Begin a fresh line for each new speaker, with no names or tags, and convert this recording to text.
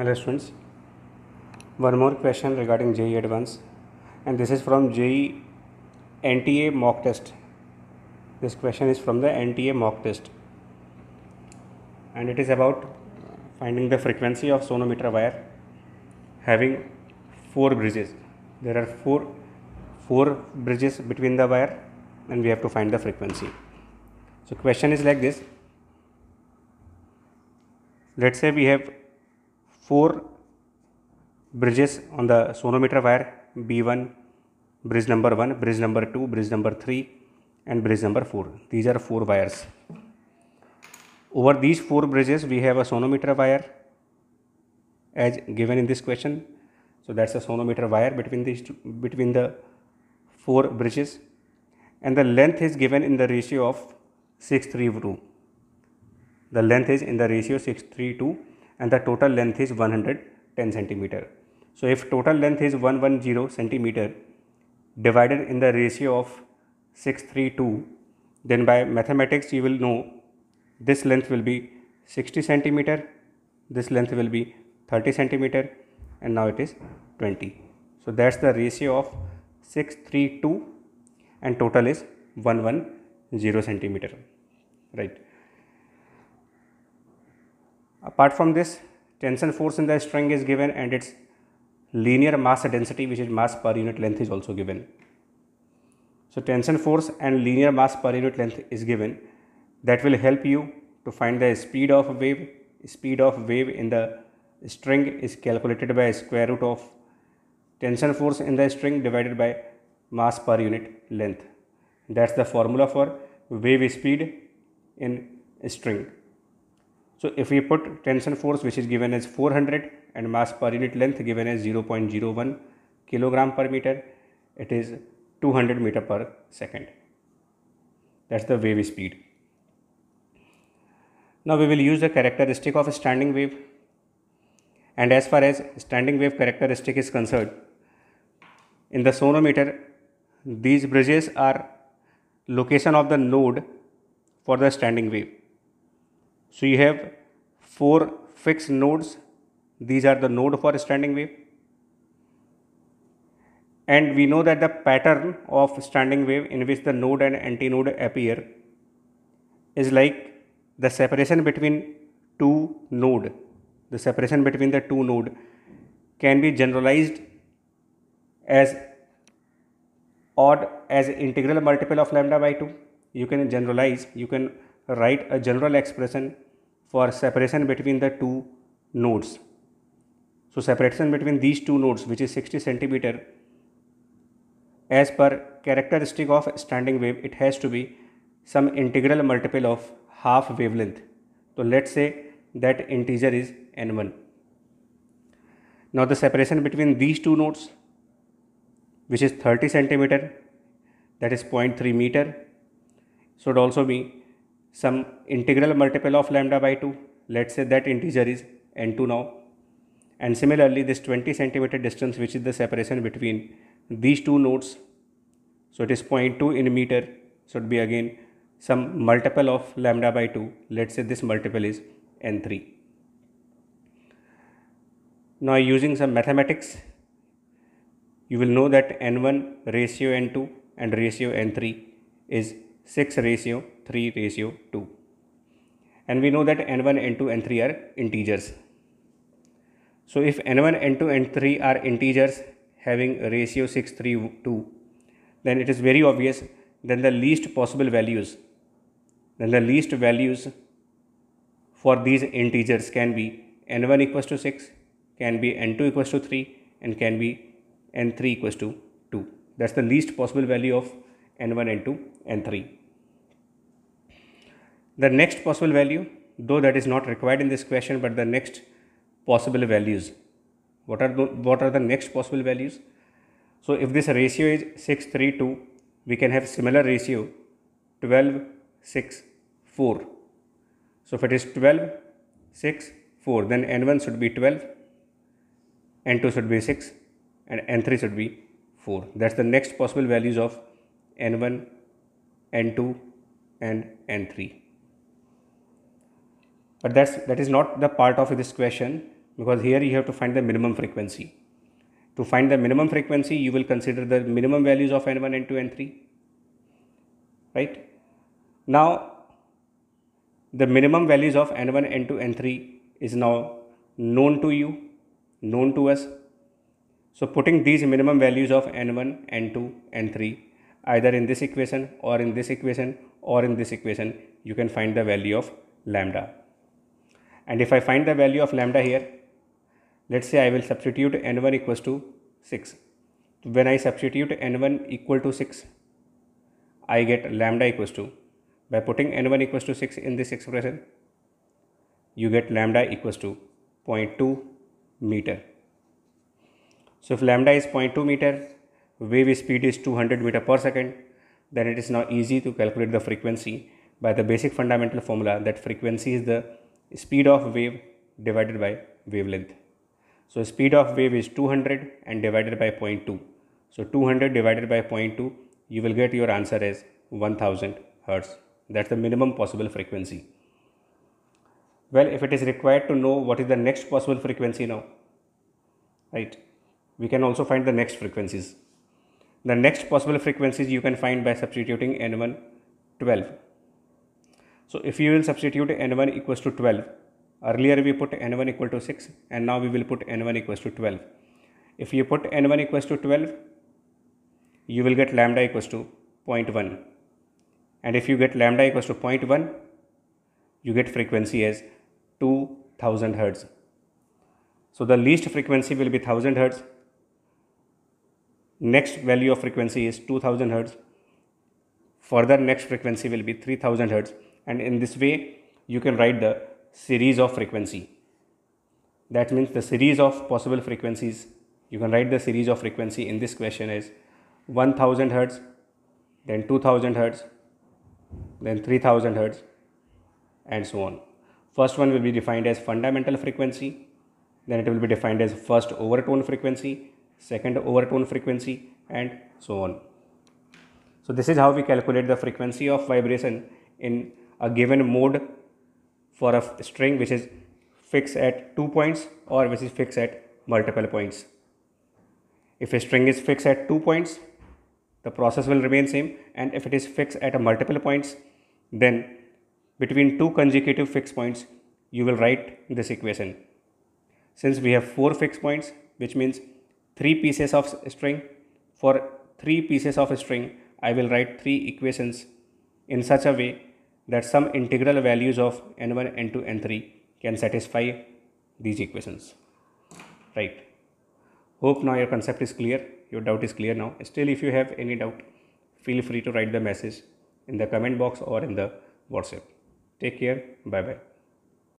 Hello students, one more question regarding JE Advance, and this is from JE NTA mock test. This question is from the NTA mock test and it is about finding the frequency of sonometer wire having four bridges. There are four, four bridges between the wire and we have to find the frequency. So question is like this. Let's say we have four bridges on the sonometer wire B1, bridge number 1, bridge number 2, bridge number 3 and bridge number 4. These are four wires. Over these four bridges we have a sonometer wire as given in this question. So that's a sonometer wire between these two, between the four bridges and the length is given in the ratio of 632. The length is in the ratio 632 and the total length is 110 centimeter. So if total length is 110 centimeter divided in the ratio of 632 then by mathematics you will know this length will be 60 centimeter this length will be 30 centimeter and now it is 20 so that's the ratio of 632 and total is 110 centimeter right Apart from this, tension force in the string is given and its linear mass density which is mass per unit length is also given. So tension force and linear mass per unit length is given that will help you to find the speed of wave. Speed of wave in the string is calculated by square root of tension force in the string divided by mass per unit length. That's the formula for wave speed in string. So if we put tension force which is given as 400 and mass per unit length given as 0.01 kilogram per meter, it is 200 meter per second. That's the wave speed. Now we will use the characteristic of standing wave. And as far as standing wave characteristic is concerned, in the sonometer, these bridges are location of the node for the standing wave. So you have four fixed nodes. These are the node for standing wave. And we know that the pattern of standing wave in which the node and antinode appear is like the separation between two node. The separation between the two node can be generalized as odd as integral multiple of lambda by 2 you can generalize you can write a general expression for separation between the two nodes. So separation between these two nodes which is 60 centimeter as per characteristic of standing wave it has to be some integral multiple of half wavelength. So let's say that integer is n1. Now the separation between these two nodes which is 30 centimeter that is 0.3 meter should also be some integral multiple of lambda by 2 let's say that integer is n2 now and similarly this 20 centimeter distance which is the separation between these two nodes so it is 0.2 in meter should be again some multiple of lambda by 2 let's say this multiple is n3 now using some mathematics you will know that n1 ratio n2 and ratio n3 is 6 ratio 3 ratio 2 and we know that n1 n2 n3 are integers so if n1 n2 n3 are integers having ratio 6 3 2 then it is very obvious then the least possible values then the least values for these integers can be n1 equals to 6 can be n2 equals to 3 and can be n3 equals to 2 that's the least possible value of n1 n2 n3 the next possible value, though that is not required in this question, but the next possible values. What are the, what are the next possible values? So if this ratio is 6, 3, 2, we can have similar ratio 12, 6, 4. So if it is 12, 6, 4, then n1 should be 12, n2 should be 6, and n3 should be 4. That's the next possible values of n1, n2, and n3 but that's that is not the part of this question because here you have to find the minimum frequency to find the minimum frequency you will consider the minimum values of n1 n2 n3 right now the minimum values of n1 n2 n3 is now known to you known to us so putting these minimum values of n1 n2 n3 either in this equation or in this equation or in this equation you can find the value of lambda and if I find the value of lambda here let's say I will substitute n1 equals to 6 when I substitute n1 equal to 6 I get lambda equals to by putting n1 equals to 6 in this expression you get lambda equals to 0.2 meter so if lambda is 0.2 meter wave speed is 200 meter per second then it is now easy to calculate the frequency by the basic fundamental formula that frequency is the speed of wave divided by wavelength. So speed of wave is 200 and divided by 0.2. So 200 divided by 0.2, you will get your answer as 1000 hertz. That's the minimum possible frequency. Well, if it is required to know what is the next possible frequency now, right? We can also find the next frequencies. The next possible frequencies you can find by substituting N1 12 so if you will substitute n1 equals to 12, earlier we put n1 equal to 6 and now we will put n1 equals to 12. If you put n1 equals to 12, you will get lambda equals to 0.1 and if you get lambda equals to 0.1, you get frequency as 2000 hertz. So the least frequency will be 1000 hertz. Next value of frequency is 2000 hertz. Further next frequency will be 3000 hertz and in this way you can write the series of frequency. That means the series of possible frequencies, you can write the series of frequency in this question is 1000 hertz, then 2000 hertz, then 3000 hertz and so on. First one will be defined as fundamental frequency, then it will be defined as first overtone frequency, second overtone frequency and so on. So this is how we calculate the frequency of vibration in a given mode for a string which is fixed at two points or which is fixed at multiple points. If a string is fixed at two points, the process will remain same and if it is fixed at a multiple points, then between two consecutive fixed points, you will write this equation. Since we have four fixed points, which means three pieces of string, for three pieces of string, I will write three equations in such a way that some integral values of n1, n2, n3 can satisfy these equations. Right. Hope now your concept is clear, your doubt is clear now. Still, if you have any doubt, feel free to write the message in the comment box or in the WhatsApp. Take care. Bye bye.